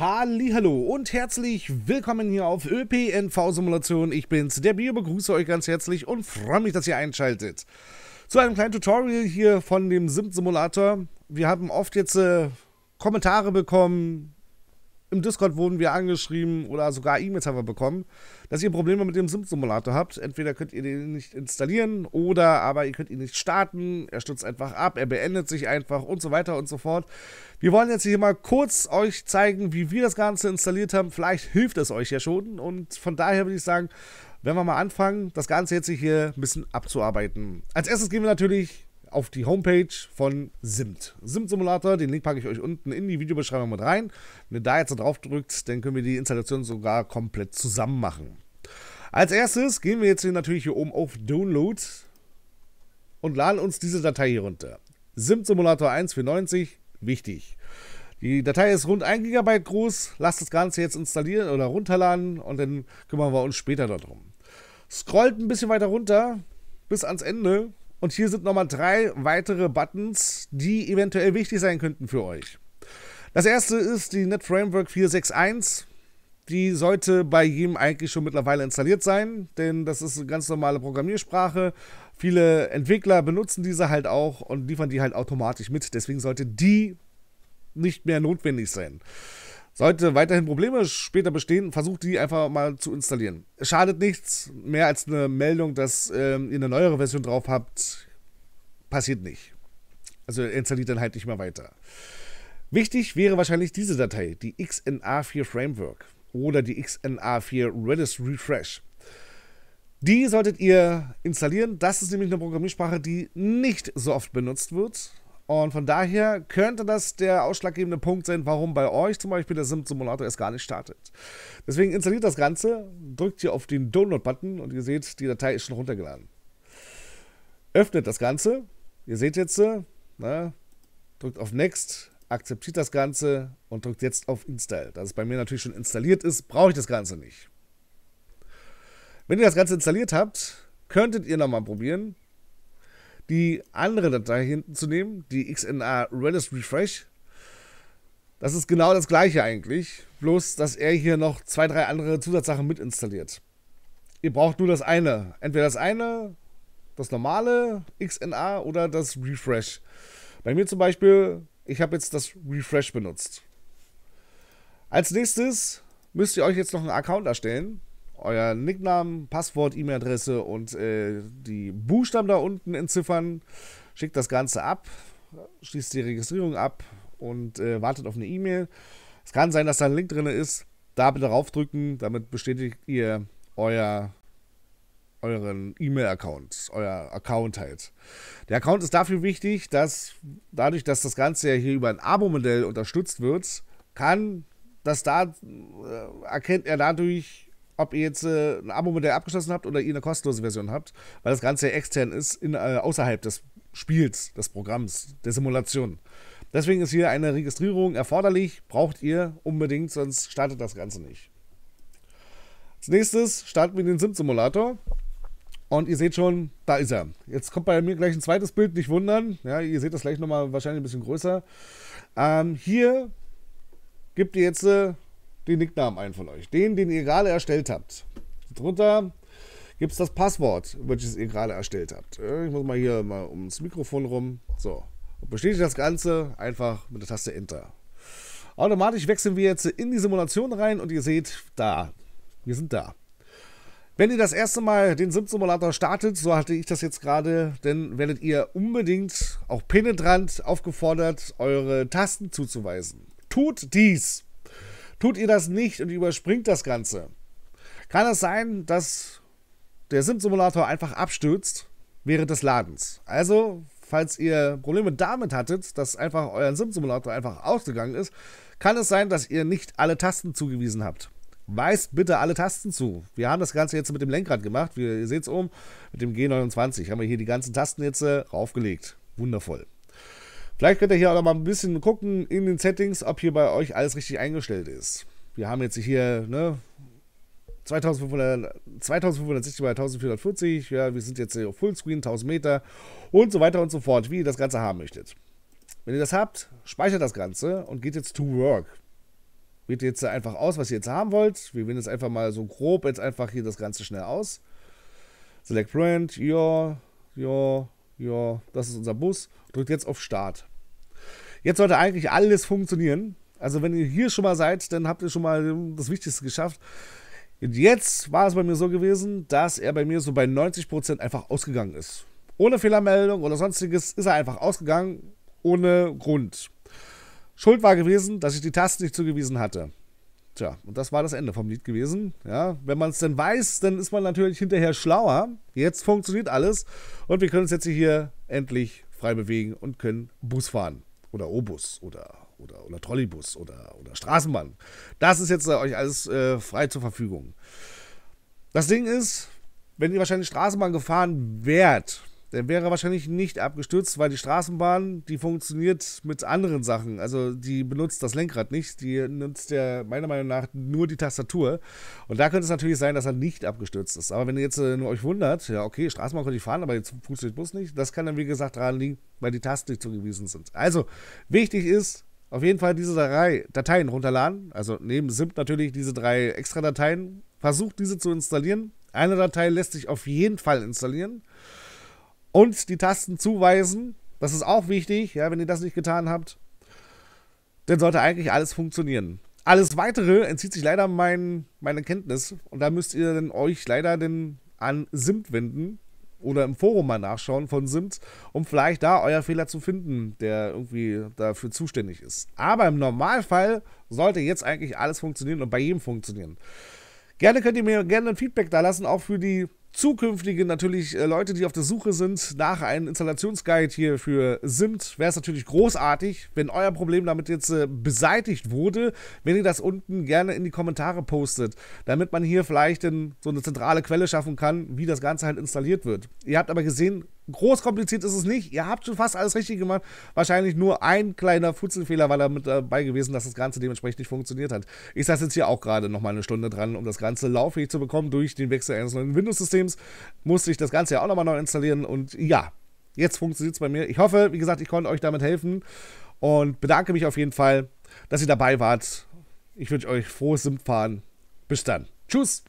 Hallo und herzlich willkommen hier auf ÖPNV Simulation. Ich bin's, der Bio, begrüße euch ganz herzlich und freue mich, dass ihr einschaltet. Zu einem kleinen Tutorial hier von dem Sim Simulator. Wir haben oft jetzt äh, Kommentare bekommen, im Discord wurden wir angeschrieben oder sogar E-Mails haben wir bekommen, dass ihr Probleme mit dem Sim-Simulator habt. Entweder könnt ihr den nicht installieren oder aber ihr könnt ihn nicht starten. Er stürzt einfach ab, er beendet sich einfach und so weiter und so fort. Wir wollen jetzt hier mal kurz euch zeigen, wie wir das Ganze installiert haben. Vielleicht hilft es euch ja schon und von daher würde ich sagen, wenn wir mal anfangen, das Ganze jetzt hier ein bisschen abzuarbeiten. Als erstes gehen wir natürlich auf die Homepage von Simt. Simt Simulator, den Link packe ich euch unten in die Videobeschreibung mit rein. Wenn ihr da jetzt drauf drückt, dann können wir die Installation sogar komplett zusammen machen. Als erstes gehen wir jetzt hier natürlich hier oben auf Download und laden uns diese Datei hier runter. Simt Simulator 1490, wichtig. Die Datei ist rund 1 GB groß. Lasst das Ganze jetzt installieren oder runterladen und dann kümmern wir uns später darum. Scrollt ein bisschen weiter runter bis ans Ende und hier sind nochmal drei weitere Buttons, die eventuell wichtig sein könnten für euch. Das erste ist die Net Framework 461. Die sollte bei jedem eigentlich schon mittlerweile installiert sein, denn das ist eine ganz normale Programmiersprache. Viele Entwickler benutzen diese halt auch und liefern die halt automatisch mit. Deswegen sollte die nicht mehr notwendig sein. Sollte weiterhin Probleme später bestehen, versucht die einfach mal zu installieren. Schadet nichts, mehr als eine Meldung, dass ähm, ihr eine neuere Version drauf habt, passiert nicht. Also installiert dann halt nicht mehr weiter. Wichtig wäre wahrscheinlich diese Datei, die XNA4 Framework oder die XNA4 Redis Refresh. Die solltet ihr installieren. Das ist nämlich eine Programmiersprache, die nicht so oft benutzt wird. Und von daher könnte das der ausschlaggebende Punkt sein, warum bei euch zum Beispiel der Sim-Simulator erst gar nicht startet. Deswegen installiert das Ganze, drückt hier auf den Download-Button und ihr seht, die Datei ist schon runtergeladen. Öffnet das Ganze, ihr seht jetzt, äh, na, drückt auf Next, akzeptiert das Ganze und drückt jetzt auf Install. Da es bei mir natürlich schon installiert ist, brauche ich das Ganze nicht. Wenn ihr das Ganze installiert habt, könntet ihr nochmal probieren, die andere Datei hinten zu nehmen, die XNA Redis Refresh. Das ist genau das gleiche eigentlich, bloß dass er hier noch zwei, drei andere Zusatzsachen mit installiert. Ihr braucht nur das eine, entweder das eine, das normale XNA oder das Refresh. Bei mir zum Beispiel, ich habe jetzt das Refresh benutzt. Als nächstes müsst ihr euch jetzt noch einen Account erstellen euer Nicknamen, Passwort, E-Mail-Adresse und äh, die Buchstaben da unten entziffern. Schickt das Ganze ab, schließt die Registrierung ab und äh, wartet auf eine E-Mail. Es kann sein, dass da ein Link drin ist. Da bitte raufdrücken, damit bestätigt ihr euer, euren E-Mail-Account, euer Account halt. Der Account ist dafür wichtig, dass dadurch, dass das Ganze ja hier über ein Abo-Modell unterstützt wird, kann das da, äh, erkennt er dadurch, ob ihr jetzt äh, ein Abo-Modell abgeschlossen habt oder ihr eine kostenlose Version habt, weil das Ganze ja extern ist, in, äh, außerhalb des Spiels, des Programms, der Simulation. Deswegen ist hier eine Registrierung erforderlich, braucht ihr unbedingt, sonst startet das Ganze nicht. Als nächstes starten wir den Sim-Simulator. Und ihr seht schon, da ist er. Jetzt kommt bei mir gleich ein zweites Bild, nicht wundern. Ja, ihr seht das gleich nochmal wahrscheinlich ein bisschen größer. Ähm, hier gibt ihr jetzt äh, den Nicknamen ein von euch. Den, den ihr gerade erstellt habt. Drunter gibt es das Passwort, welches ihr gerade erstellt habt. Äh, ich muss mal hier mal ums Mikrofon rum. So. Und bestätigt das Ganze einfach mit der Taste Enter. Automatisch wechseln wir jetzt in die Simulation rein und ihr seht, da. Wir sind da. Wenn ihr das erste Mal den Sim-Simulator startet, so hatte ich das jetzt gerade, dann werdet ihr unbedingt auch penetrant aufgefordert, eure Tasten zuzuweisen. Tut dies! Tut ihr das nicht und überspringt das Ganze, kann es sein, dass der Sim-Simulator einfach abstürzt während des Ladens. Also, falls ihr Probleme damit hattet, dass einfach euer Sim-Simulator einfach ausgegangen ist, kann es sein, dass ihr nicht alle Tasten zugewiesen habt. Weist bitte alle Tasten zu. Wir haben das Ganze jetzt mit dem Lenkrad gemacht. Wir, ihr seht es oben, mit dem G29 haben wir hier die ganzen Tasten jetzt äh, raufgelegt. Wundervoll. Vielleicht könnt ihr hier auch noch mal ein bisschen gucken in den Settings, ob hier bei euch alles richtig eingestellt ist. Wir haben jetzt hier ne, 2560 bei 1440. Ja, wir sind jetzt hier auf Fullscreen, 1000 Meter und so weiter und so fort, wie ihr das Ganze haben möchtet. Wenn ihr das habt, speichert das Ganze und geht jetzt to work. Wählt jetzt einfach aus, was ihr jetzt haben wollt. Wir wählen jetzt einfach mal so grob jetzt einfach hier das Ganze schnell aus. Select Brand, your, your, ja, das ist unser Bus, drückt jetzt auf Start. Jetzt sollte eigentlich alles funktionieren. Also wenn ihr hier schon mal seid, dann habt ihr schon mal das Wichtigste geschafft. Und jetzt war es bei mir so gewesen, dass er bei mir so bei 90% einfach ausgegangen ist. Ohne Fehlermeldung oder sonstiges ist er einfach ausgegangen, ohne Grund. Schuld war gewesen, dass ich die Tasten nicht zugewiesen hatte. Tja, und das war das Ende vom Lied gewesen. Ja, wenn man es denn weiß, dann ist man natürlich hinterher schlauer. Jetzt funktioniert alles und wir können uns jetzt hier endlich frei bewegen und können Bus fahren oder O-Bus oder, oder, oder Trolleybus oder, oder Straßenbahn. Das ist jetzt äh, euch alles äh, frei zur Verfügung. Das Ding ist, wenn ihr wahrscheinlich Straßenbahn gefahren wärt, der wäre wahrscheinlich nicht abgestürzt, weil die Straßenbahn, die funktioniert mit anderen Sachen. Also die benutzt das Lenkrad nicht, die nutzt ja meiner Meinung nach nur die Tastatur. Und da könnte es natürlich sein, dass er nicht abgestürzt ist. Aber wenn ihr jetzt äh, nur euch wundert, ja okay, Straßenbahn könnte ich fahren, aber jetzt funktioniert Bus nicht, das kann dann wie gesagt daran liegen, weil die Tasten nicht zugewiesen sind. Also wichtig ist, auf jeden Fall diese drei Dateien runterladen. Also neben SIMP natürlich diese drei extra Dateien. Versucht diese zu installieren. Eine Datei lässt sich auf jeden Fall installieren und die Tasten zuweisen. Das ist auch wichtig, ja, wenn ihr das nicht getan habt. Dann sollte eigentlich alles funktionieren. Alles weitere entzieht sich leider mein, meiner Kenntnis. Und da müsst ihr dann euch leider denn an Simt wenden oder im Forum mal nachschauen von SIMT, um vielleicht da euer Fehler zu finden, der irgendwie dafür zuständig ist. Aber im Normalfall sollte jetzt eigentlich alles funktionieren und bei jedem funktionieren. Gerne könnt ihr mir gerne ein Feedback da lassen, auch für die zukünftige natürlich äh, Leute, die auf der Suche sind nach einem Installationsguide hier für SIMT, wäre es natürlich großartig, wenn euer Problem damit jetzt äh, beseitigt wurde, wenn ihr das unten gerne in die Kommentare postet, damit man hier vielleicht in, so eine zentrale Quelle schaffen kann, wie das Ganze halt installiert wird. Ihr habt aber gesehen, groß kompliziert ist es nicht. Ihr habt schon fast alles richtig gemacht. Wahrscheinlich nur ein kleiner Futzelfehler war da mit dabei gewesen, dass das Ganze dementsprechend nicht funktioniert hat. Ich saß jetzt hier auch gerade nochmal eine Stunde dran, um das Ganze lauffähig zu bekommen. Durch den Wechsel eines neuen Windows-Systems musste ich das Ganze ja auch nochmal neu installieren. Und ja, jetzt funktioniert es bei mir. Ich hoffe, wie gesagt, ich konnte euch damit helfen und bedanke mich auf jeden Fall, dass ihr dabei wart. Ich wünsche euch frohes Simpfahren. Bis dann. Tschüss.